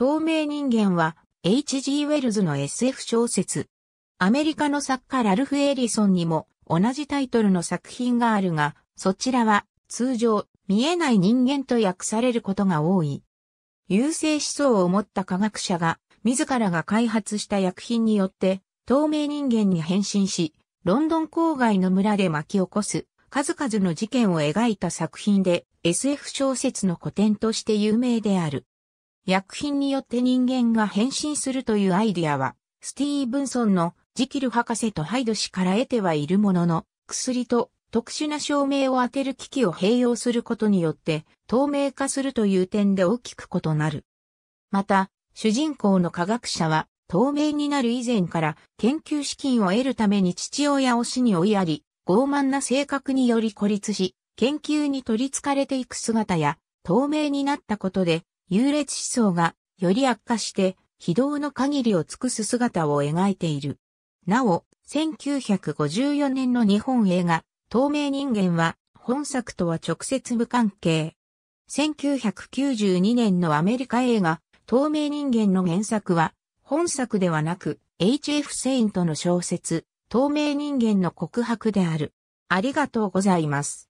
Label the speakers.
Speaker 1: 透明人間は H.G. ウェルズの SF 小説。アメリカの作家ラルフ・エリソンにも同じタイトルの作品があるが、そちらは通常見えない人間と訳されることが多い。優勢思想を持った科学者が自らが開発した薬品によって透明人間に変身し、ロンドン郊外の村で巻き起こす数々の事件を描いた作品で SF 小説の古典として有名である。薬品によって人間が変身するというアイディアは、スティーブンソンのジキル博士とハイド氏から得てはいるものの、薬と特殊な照明を当てる機器を併用することによって透明化するという点で大きく異なる。また、主人公の科学者は透明になる以前から研究資金を得るために父親を死に追いやり、傲慢な性格により孤立し、研究に取り憑かれていく姿や、透明になったことで優劣思想がより悪化して非道の限りを尽くす姿を描いている。なお、1954年の日本映画、透明人間は本作とは直接無関係。1992年のアメリカ映画、透明人間の原作は、本作ではなく、H.F. セイントの小説、透明人間の告白である。ありがとうございま
Speaker 2: す。